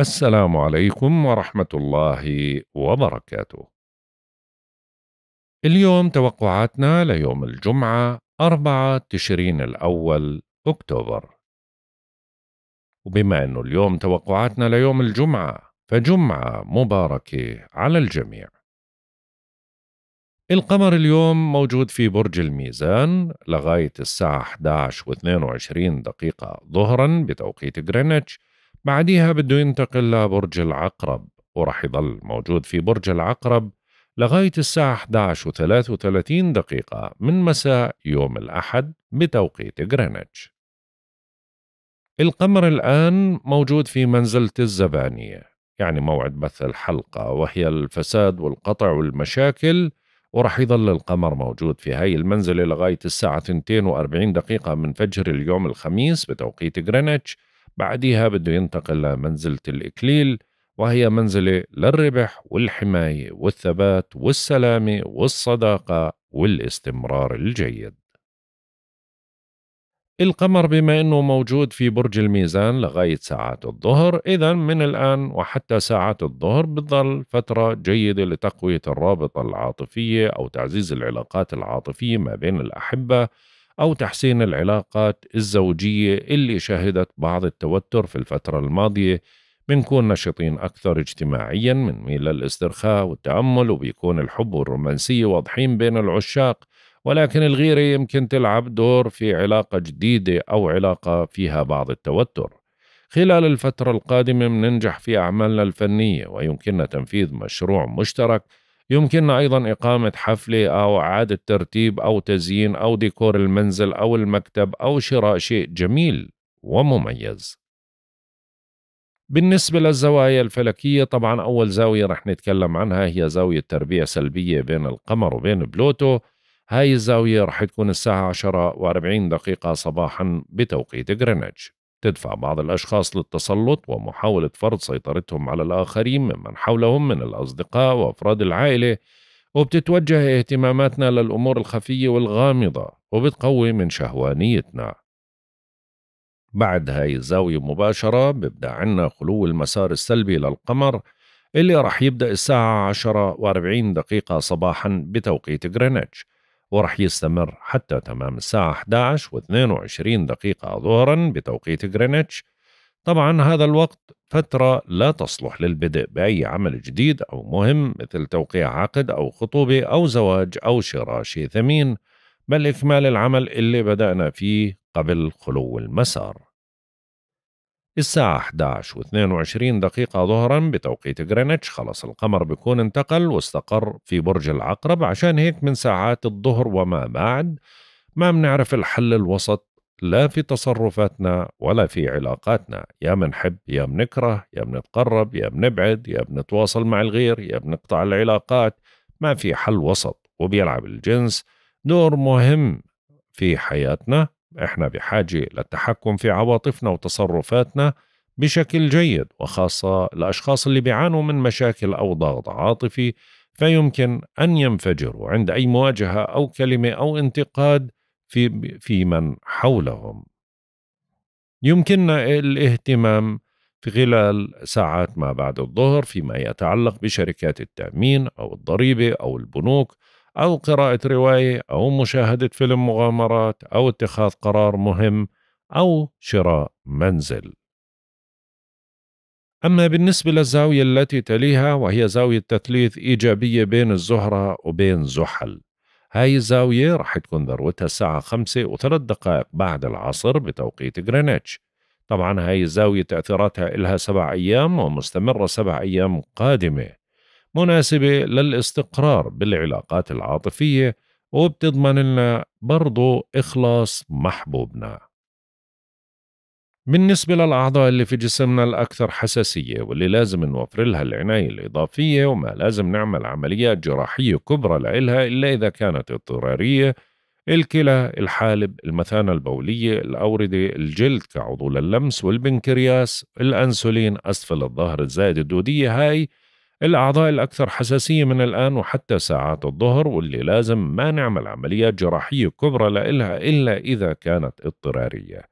السلام عليكم ورحمة الله وبركاته. اليوم توقعاتنا ليوم الجمعة 4 تشرين الأول أكتوبر. وبما أنه اليوم توقعاتنا ليوم الجمعة فجمعة مباركة على الجميع. القمر اليوم موجود في برج الميزان لغاية الساعة 11 و22 دقيقة ظهرا بتوقيت غرينتش بعديها بده ينتقل لبرج العقرب وراح يضل موجود في برج العقرب لغاية الساعة 11 و33 دقيقة من مساء يوم الأحد بتوقيت غرينتش القمر الآن موجود في منزلة الزبانية يعني موعد بث الحلقة وهي الفساد والقطع والمشاكل وراح يظل القمر موجود في هاي المنزلة لغاية الساعة 42 دقيقة من فجر اليوم الخميس بتوقيت غرينتش بعدها بده ينتقل لمنزلة الإكليل وهي منزلة للربح والحماية والثبات والسلامة والصداقة والاستمرار الجيد القمر بما أنه موجود في برج الميزان لغاية ساعات الظهر إذا من الآن وحتى ساعات الظهر بتظل فترة جيدة لتقوية الرابطة العاطفية أو تعزيز العلاقات العاطفية ما بين الأحبة أو تحسين العلاقات الزوجية اللي شهدت بعض التوتر في الفترة الماضية بنكون نشطين أكثر اجتماعيا من ميل للاسترخاء والتأمل وبيكون الحب والرومانسية واضحين بين العشاق ولكن الغيرة يمكن تلعب دور في علاقة جديدة أو علاقة فيها بعض التوتر خلال الفترة القادمة مننجح في أعمالنا الفنية ويمكننا تنفيذ مشروع مشترك يمكننا أيضا إقامة حفلة أو إعادة ترتيب أو تزيين أو ديكور المنزل أو المكتب أو شراء شيء جميل ومميز بالنسبة للزوايا الفلكية طبعا أول زاوية رح نتكلم عنها هي زاوية تربيع سلبية بين القمر وبين بلوتو هاي الزاوية رح تكون الساعة 10 و40 دقيقة صباحا بتوقيت غرينتش تدفع بعض الأشخاص للتسلط ومحاولة فرض سيطرتهم على الآخرين ممن حولهم من الأصدقاء وأفراد العائلة وبتتوجه اهتماماتنا للأمور الخفية والغامضة وبتقوي من شهوانيتنا بعد هاي الزاوية مباشرة ببدأ عنا خلو المسار السلبي للقمر اللي رح يبدأ الساعة 10 و40 دقيقة صباحا بتوقيت غرينتش ورح يستمر حتى تمام الساعة 11 و22 دقيقة ظهرا بتوقيت غرينتش طبعا هذا الوقت فترة لا تصلح للبدء بأي عمل جديد أو مهم مثل توقيع عقد أو خطوبة أو زواج أو شراء شيء ثمين بل إكمال العمل اللي بدأنا فيه قبل خلو المسار الساعة 11 و 22 دقيقة ظهرا بتوقيت غرينتش خلص القمر بيكون انتقل واستقر في برج العقرب عشان هيك من ساعات الظهر وما بعد ما بنعرف الحل الوسط لا في تصرفاتنا ولا في علاقاتنا يا منحب يا منكره يا منتقرب يا منبعد يا بنتواصل مع الغير يا بنقطع العلاقات ما في حل وسط وبيلعب الجنس دور مهم في حياتنا احنا بحاجه للتحكم في عواطفنا وتصرفاتنا بشكل جيد وخاصه الاشخاص اللي بيعانوا من مشاكل او ضغط عاطفي فيمكن ان ينفجروا عند اي مواجهه او كلمه او انتقاد في في من حولهم. يمكننا الاهتمام في خلال ساعات ما بعد الظهر فيما يتعلق بشركات التامين او الضريبه او البنوك أو قراءة رواية أو مشاهدة فيلم مغامرات أو اتخاذ قرار مهم أو شراء منزل. أما بالنسبة للزاوية التي تليها وهي زاوية تثليث إيجابية بين الزهرة وبين زحل هاي الزاوية رح تكون ذروتها الساعة خمسة وثلاث دقائق بعد العصر بتوقيت غرينتش طبعا هاي الزاوية تأثيراتها إلها سبع أيام ومستمرة سبع أيام قادمة مناسبة للاستقرار بالعلاقات العاطفية وبتضمن لنا برضو إخلاص محبوبنا بالنسبة للأعضاء اللي في جسمنا الأكثر حساسية واللي لازم نوفر لها العناية الإضافية وما لازم نعمل عمليات جراحية كبرى لإلها إلا إذا كانت اضطرارية الكلى، الحالب، المثانة البولية، الأوردة، الجلد كعضو للمس والبنكرياس، الأنسولين أسفل الظهر الزائد الدودية هاي الأعضاء الأكثر حساسية من الآن وحتى ساعات الظهر واللي لازم ما نعمل عمليات جراحية كبرى لإلها إلا إذا كانت اضطرارية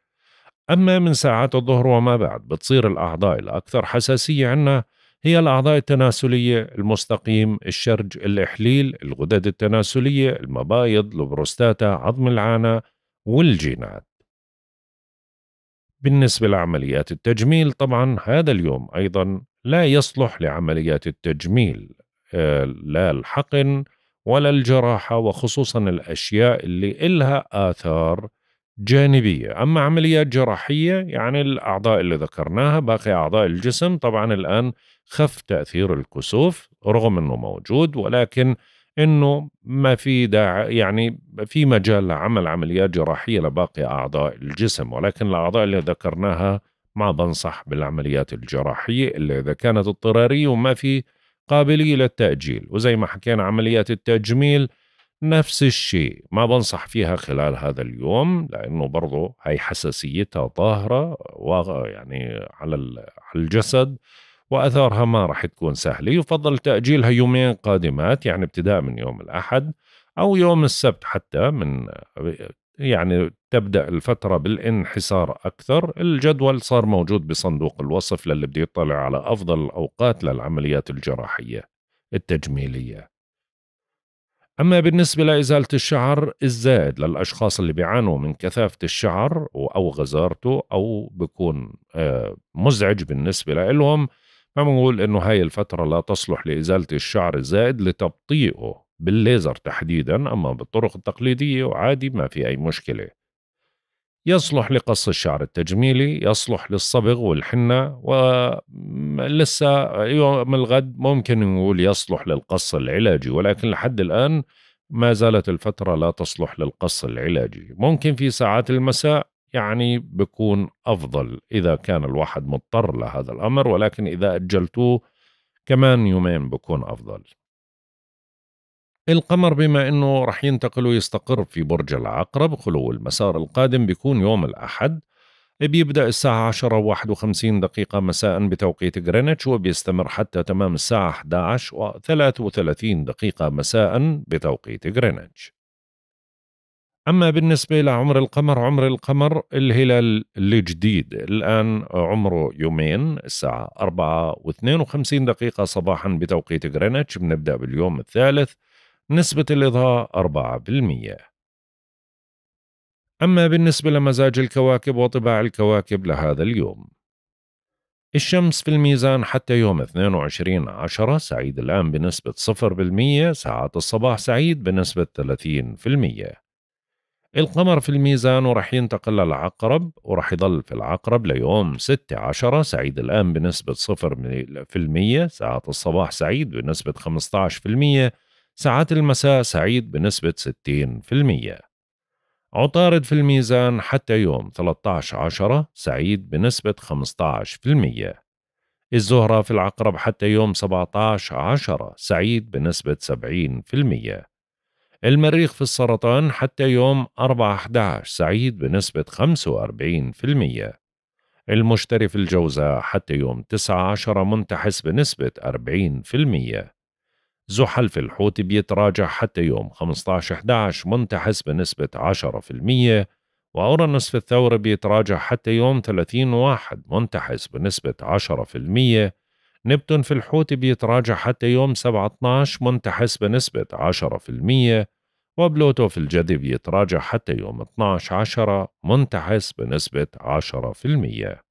أما من ساعات الظهر وما بعد بتصير الأعضاء الأكثر حساسية عنا هي الأعضاء التناسلية المستقيم الشرج الإحليل الغدد التناسلية المبايض البروستاتا عظم العانة والجينات بالنسبة لعمليات التجميل طبعا هذا اليوم أيضا لا يصلح لعمليات التجميل آه، لا الحقن ولا الجراحة وخصوصا الأشياء اللي إلها آثار جانبية أما عمليات جراحية يعني الأعضاء اللي ذكرناها باقي أعضاء الجسم طبعا الآن خف تأثير الكسوف رغم أنه موجود ولكن أنه ما في داعي يعني في مجال لعمل عمليات جراحية لباقي أعضاء الجسم ولكن الأعضاء اللي ذكرناها ما بنصح بالعمليات الجراحية إلا إذا كانت اضطرارية وما في قابلية للتأجيل وزي ما حكينا عمليات التجميل نفس الشيء ما بنصح فيها خلال هذا اليوم لأنه برضو هاي حساسيتها ظاهرة يعني على الجسد وأثارها ما راح تكون سهلة يفضل تأجيلها يومين قادمات يعني ابتداء من يوم الأحد أو يوم السبت حتى من يعني تبدا الفتره بالانحسار اكثر الجدول صار موجود بصندوق الوصف للي بده يطلع على افضل الاوقات للعمليات الجراحيه التجميليه أما بالنسبة لإزالة الشعر الزائد للأشخاص اللي بيعانوا من كثافة الشعر أو غزارته أو بكون آه، مزعج بالنسبة لهم فبنقول إنه هاي الفترة لا تصلح لإزالة الشعر الزائد لتبطيئه بالليزر تحديدا أما بالطرق التقليدية وعادي ما في أي مشكلة يصلح لقص الشعر التجميلي يصلح للصبغ والحنة ولسه يوم الغد ممكن نقول يصلح للقص العلاجي ولكن لحد الآن ما زالت الفترة لا تصلح للقص العلاجي ممكن في ساعات المساء يعني بكون أفضل إذا كان الواحد مضطر لهذا الأمر ولكن إذا أجلتوه كمان يومين بكون أفضل القمر بما أنه رح ينتقل ويستقر في برج العقرب خلو المسار القادم بيكون يوم الأحد بيبدأ الساعة 10 51 دقيقة مساء بتوقيت غرينتش وبيستمر حتى تمام الساعة 11 و 33 دقيقة مساء بتوقيت غرينتش. أما بالنسبة لعمر القمر عمر القمر الهلال الجديد الآن عمره يومين الساعة 4 و 52 دقيقة صباحا بتوقيت غرينتش بنبدأ باليوم الثالث نسبة الإضاءة 4% أما بالنسبة لمزاج الكواكب وطباع الكواكب لهذا اليوم الشمس في الميزان حتى يوم 22 عشرة سعيد الآن بنسبة 0% ساعات الصباح سعيد بنسبة 30% القمر في الميزان ورح ينتقل للعقرب ورح يظل في العقرب ليوم 6 عشرة سعيد الآن بنسبة 0% ساعات الصباح سعيد بنسبة 15% ساعات المساء سعيد بنسبة 60% عطارد في الميزان حتى يوم 13 عشرة سعيد بنسبة 15% الزهرة في العقرب حتى يوم 17 عشرة سعيد بنسبة 70% المريخ في السرطان حتى يوم 4 11 سعيد بنسبة 45% المشتري في الجوزاء حتى يوم 19 منتحس بنسبة 40% زحلف الحوت بيتراجع حتى يوم 15/11 منتحس بنسبة 10% وأورانوس في الثورة بيتراجع حتى يوم 30 1 منتحس بنسبة 10% نبتون في الحوت بيتراجع حتى يوم 17 منتحس بنسبة 10% وبلوتو في الجدي بيتراجع حتى يوم 12 10 منتحس بنسبة 10%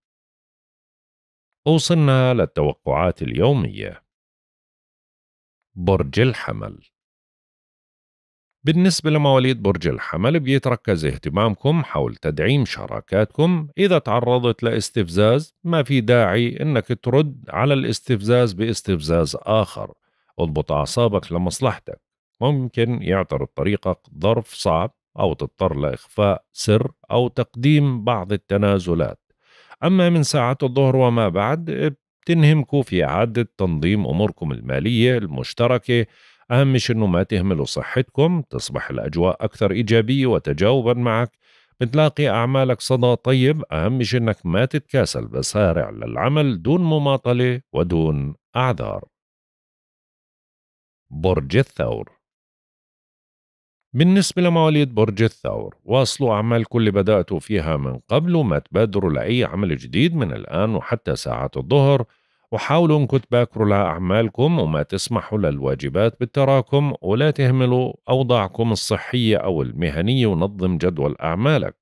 وصلنا للتوقعات اليوميه برج الحمل بالنسبة لمواليد برج الحمل بيتركز اهتمامكم حول تدعيم شراكاتكم إذا تعرضت لاستفزاز ما في داعي إنك ترد على الاستفزاز باستفزاز آخر اضبط أعصابك لمصلحتك ممكن يعترض طريقك ظرف صعب أو تضطر لإخفاء سر أو تقديم بعض التنازلات أما من ساعة الظهر وما بعد تنهمكم في إعادة تنظيم أموركم المالية المشتركة أهم شيء أنه ما تهملوا صحتكم تصبح الأجواء أكثر إيجابية وتجاوبا معك بتلاقي أعمالك صدى طيب أهم شيء أنك ما تتكاسل بسارع للعمل دون مماطلة ودون أعذار برج الثور بالنسبة لمواليد برج الثور واصلوا أعمالكم اللي بدأتوا فيها من قبل وما تبادروا لأي عمل جديد من الآن وحتى ساعات الظهر وحاولوا أنكم تباكروا لأعمالكم وما تسمحوا للواجبات بالتراكم ولا تهملوا أوضاعكم الصحية أو المهنية ونظم جدول أعمالك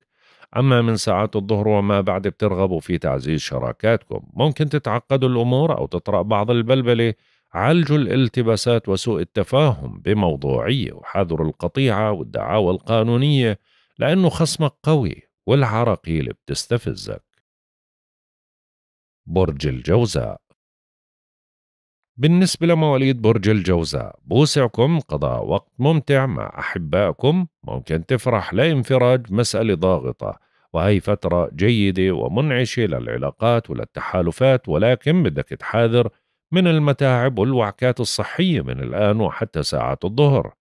أما من ساعات الظهر وما بعد بترغبوا في تعزيز شراكاتكم ممكن تتعقدوا الأمور أو تطرأ بعض البلبلة عالجوا الالتباسات وسوء التفاهم بموضوعية وحذروا القطيعة والدعاوى القانونية لأنه خصمك قوي والعراقيل بتستفزك برج الجوزاء بالنسبة لمواليد برج الجوزاء بوسعكم قضاء وقت ممتع مع أحبائكم ممكن تفرح لانفراج مسألة ضاغطة وهي فترة جيدة ومنعشة للعلاقات وللتحالفات ولكن بدك تحاذر من المتاعب والوعكات الصحية من الآن وحتى ساعات الظهر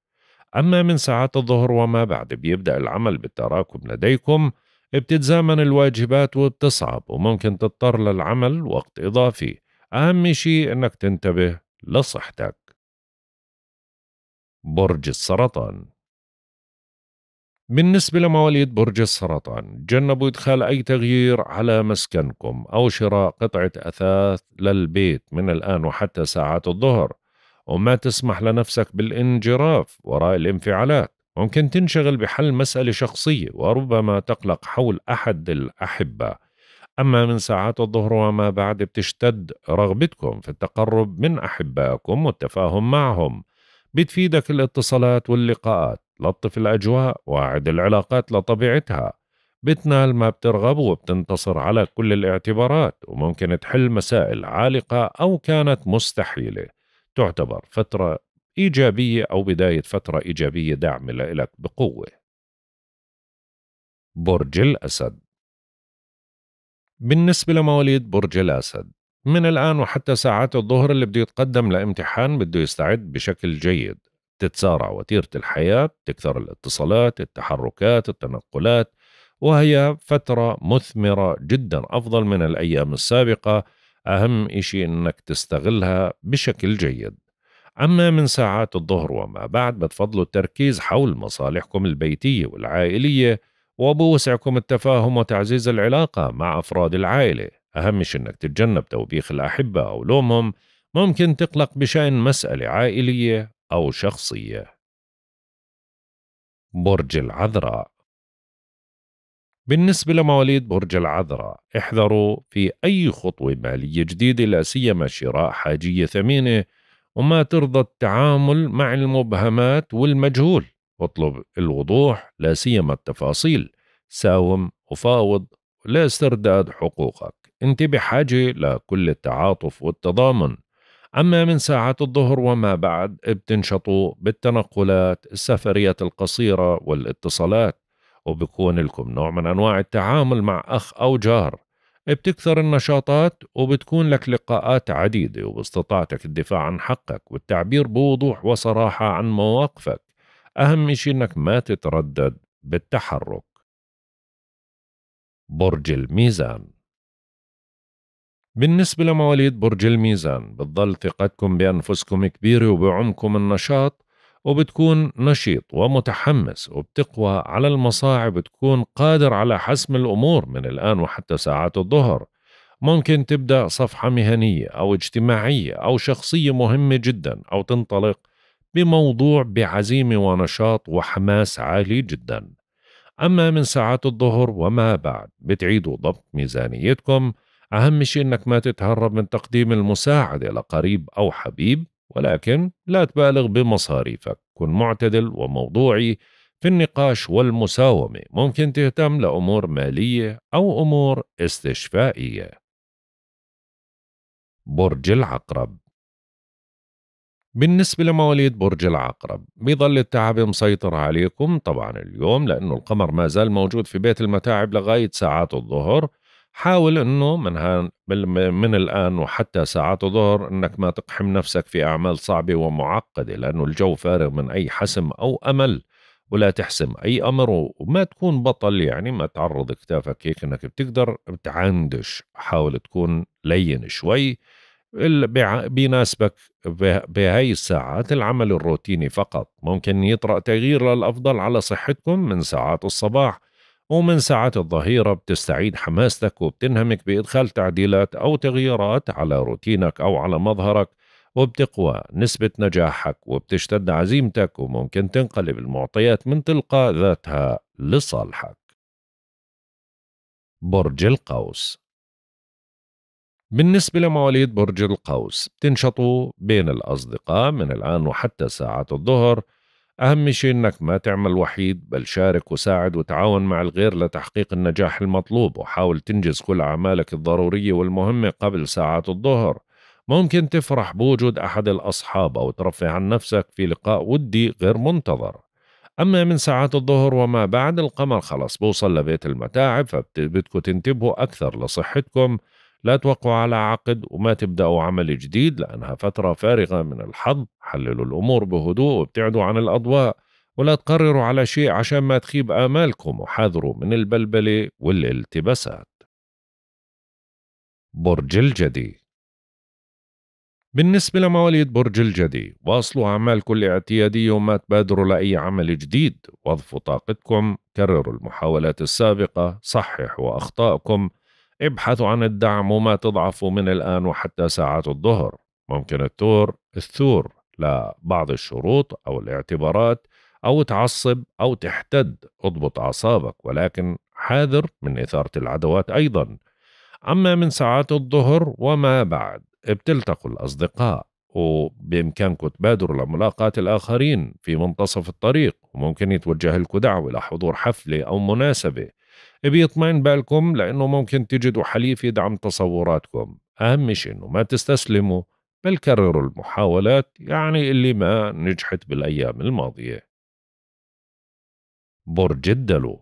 أما من ساعات الظهر وما بعد بيبدأ العمل بالتراكم لديكم بتتزامن الواجبات وبتصعب وممكن تضطر للعمل وقت إضافي أهم شيء أنك تنتبه لصحتك برج السرطان بالنسبة لمواليد برج السرطان جنبوا إدخال أي تغيير على مسكنكم أو شراء قطعة أثاث للبيت من الآن وحتى ساعات الظهر وما تسمح لنفسك بالانجراف وراء الانفعالات ممكن تنشغل بحل مسألة شخصية وربما تقلق حول أحد الأحبة أما من ساعات الظهر وما بعد بتشتد رغبتكم في التقرب من أحبائكم والتفاهم معهم بتفيدك الاتصالات واللقاءات لطف الأجواء واعد العلاقات لطبيعتها بتنال ما بترغب وبتنتصر على كل الاعتبارات وممكن تحل مسائل عالقة أو كانت مستحيلة تعتبر فترة إيجابية أو بداية فترة إيجابية داعمة لإلك بقوة برج الأسد بالنسبة لمواليد برج الأسد من الآن وحتى ساعات الظهر اللي بده يتقدم لامتحان بده يستعد بشكل جيد تتسارع وتيرة الحياة تكثر الاتصالات التحركات التنقلات وهي فترة مثمرة جدا أفضل من الأيام السابقة أهم إشي أنك تستغلها بشكل جيد أما من ساعات الظهر وما بعد بتفضلوا التركيز حول مصالحكم البيتية والعائلية وبوسعكم التفاهم وتعزيز العلاقة مع أفراد العائلة أهمش أنك تتجنب توبيخ الأحبة أو لومهم ممكن تقلق بشأن مسألة عائلية أو شخصية برج العذراء بالنسبة لمواليد برج العذراء احذروا في أي خطوة مالية جديدة لا سيما شراء حاجية ثمينة وما ترضى التعامل مع المبهمات والمجهول اطلب الوضوح لا سيما التفاصيل ساوم وفاوض لاسترداد حقوقك انت بحاجة لكل التعاطف والتضامن أما من ساعة الظهر وما بعد بتنشطوا بالتنقلات السفريات القصيرة والاتصالات وبكون لكم نوع من أنواع التعامل مع أخ أو جار بتكثر النشاطات وبتكون لك لقاءات عديدة وباستطاعتك الدفاع عن حقك والتعبير بوضوح وصراحة عن مواقفك أهم شيء إنك ما تتردد بالتحرك برج الميزان بالنسبة لمواليد برج الميزان بتضل ثقتكم بأنفسكم كبيرة وبعمكم النشاط وبتكون نشيط ومتحمس وبتقوى على المصاعب تكون قادر على حسم الأمور من الآن وحتى ساعات الظهر ممكن تبدأ صفحة مهنية أو اجتماعية أو شخصية مهمة جدا أو تنطلق بموضوع بعزيمة ونشاط وحماس عالي جدا أما من ساعات الظهر وما بعد بتعيدوا ضبط ميزانيتكم أهم شيء أنك ما تتهرب من تقديم المساعدة لقريب أو حبيب ولكن لا تبالغ بمصاريفك كن معتدل وموضوعي في النقاش والمساومة ممكن تهتم لأمور مالية أو أمور استشفائية برج العقرب بالنسبة لمواليد برج العقرب بيظل التعب مسيطر عليكم طبعا اليوم لأنه القمر ما زال موجود في بيت المتاعب لغاية ساعات الظهر حاول أنه من, من الآن وحتى ساعات الظهر أنك ما تقحم نفسك في أعمال صعبة ومعقدة لأنه الجو فارغ من أي حسم أو أمل ولا تحسم أي أمر وما تكون بطل يعني ما تعرض كتافك هيك أنك بتقدر بتعندش حاول تكون لين شوي بيناسبك بهاي الساعات العمل الروتيني فقط ممكن يطرأ تغيير للأفضل على صحتكم من ساعات الصباح ومن ساعات الظهيرة بتستعيد حماستك وبتنهمك بإدخال تعديلات أو تغييرات على روتينك أو على مظهرك وبتقوى نسبة نجاحك وبتشتد عزيمتك وممكن تنقلب المعطيات من تلقاء ذاتها لصالحك برج القوس بالنسبة لمواليد برج القوس بتنشطوا بين الأصدقاء من الآن وحتى ساعات الظهر أهم شيء إنك ما تعمل وحيد بل شارك وساعد وتعاون مع الغير لتحقيق النجاح المطلوب وحاول تنجز كل أعمالك الضرورية والمهمة قبل ساعات الظهر ممكن تفرح بوجود أحد الأصحاب أو ترفه عن نفسك في لقاء ودي غير منتظر أما من ساعات الظهر وما بعد القمر خلص بوصل لبيت المتاعب فبدكم تنتبهوا أكثر لصحتكم لا توقعوا على عقد وما تبدأوا عمل جديد لأنها فترة فارغة من الحظ حللوا الأمور بهدوء وابتعدوا عن الأضواء ولا تقرروا على شيء عشان ما تخيب آمالكم وحذروا من البلبلة والالتباسات برج الجدي بالنسبة لمواليد برج الجدي واصلوا أعمالكم الاعتيادية وما تبادروا لأي عمل جديد وظفوا طاقتكم كرروا المحاولات السابقة صححوا أخطائكم ابحثوا عن الدعم وما تضعفوا من الآن وحتى ساعات الظهر ممكن التور الثور لبعض الشروط أو الاعتبارات أو تعصب أو تحتد اضبط أعصابك ولكن حاذر من إثارة العدوات أيضا أما من ساعات الظهر وما بعد بتلتقوا الأصدقاء وبإمكانكم تبادروا لملاقاة الآخرين في منتصف الطريق وممكن يتوجه لكم دعوة لحضور حفلة أو مناسبة بيطمئن بالكم لأنه ممكن تجدوا حليف يدعم تصوراتكم أهم شيء أنه ما تستسلموا بل كرروا المحاولات يعني اللي ما نجحت بالأيام الماضية برج الدلو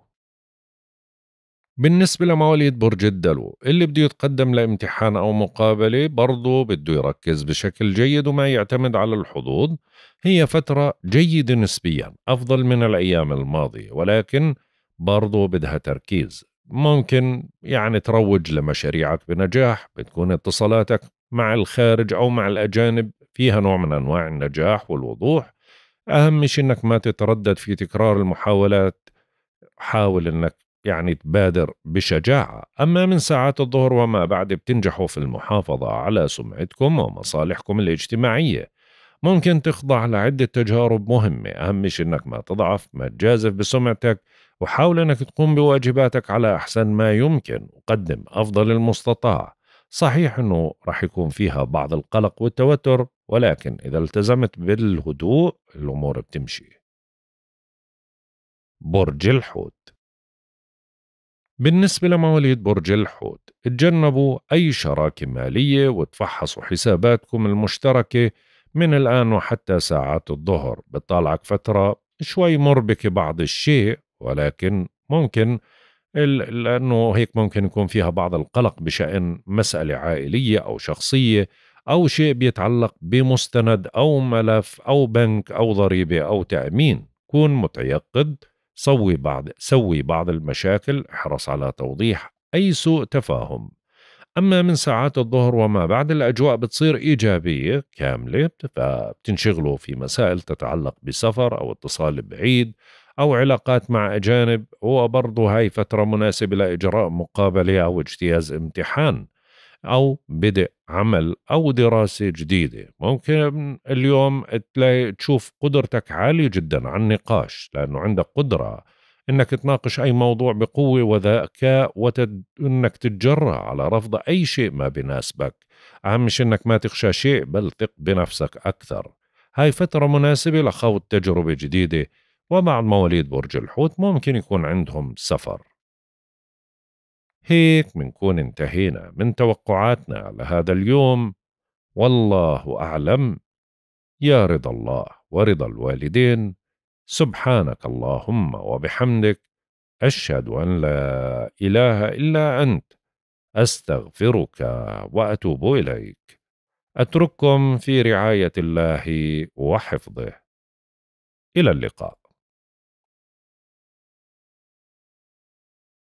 بالنسبة لمواليد برج الدلو اللي بده يتقدم لامتحان أو مقابلة برضه بده يركز بشكل جيد وما يعتمد على الحظوظ هي فترة جيدة نسبيا أفضل من الأيام الماضية ولكن برضو بدها تركيز ممكن يعني تروج لمشاريعك بنجاح بتكون اتصالاتك مع الخارج أو مع الأجانب فيها نوع من أنواع النجاح والوضوح أهم شيء أنك ما تتردد في تكرار المحاولات حاول أنك يعني تبادر بشجاعة أما من ساعات الظهر وما بعد بتنجحوا في المحافظة على سمعتكم ومصالحكم الاجتماعية ممكن تخضع لعدة تجارب مهمة أهم شيء أنك ما تضعف ما تجازف بسمعتك وحاول أنك تقوم بواجباتك على أحسن ما يمكن وقدم أفضل المستطاع صحيح أنه راح يكون فيها بعض القلق والتوتر ولكن إذا التزمت بالهدوء الأمور بتمشي برج الحوت بالنسبة لمواليد برج الحوت اتجنبوا أي شراكة مالية وتفحصوا حساباتكم المشتركة من الآن وحتى ساعات الظهر بتطالعك فترة شوي مربكة بعض الشيء ولكن ممكن لأنه هيك ممكن يكون فيها بعض القلق بشأن مسألة عائلية أو شخصية أو شيء بيتعلق بمستند أو ملف أو بنك أو ضريبة أو تأمين كون متيقظ سوي بعض سوي بعض المشاكل احرص على توضيح أي سوء تفاهم أما من ساعات الظهر وما بعد الأجواء بتصير إيجابية كاملة فبتنشغلوا في مسائل تتعلق بسفر أو اتصال بعيد أو علاقات مع أجانب هو برضه هاي فترة مناسبة لإجراء مقابلة أو اجتياز امتحان أو بدء عمل أو دراسة جديدة ممكن اليوم تلاقي تشوف قدرتك عالية جدا على النقاش لأنه عندك قدرة انك تناقش اي موضوع بقوه وذكاء وانك تتجرأ على رفض اي شيء ما بناسبك اهم شيء انك ما تخشى شيء بل ثق بنفسك اكثر هاي فتره مناسبه لخوض تجربه جديده ومع مواليد برج الحوت ممكن يكون عندهم سفر هيك منكون انتهينا من توقعاتنا لهذا اليوم والله أعلم يا رضا الله ورضا الوالدين سبحانك اللهم وبحمدك أشهد أن لا إله إلا أنت أستغفرك وأتوب إليك أترككم في رعاية الله وحفظه إلى اللقاء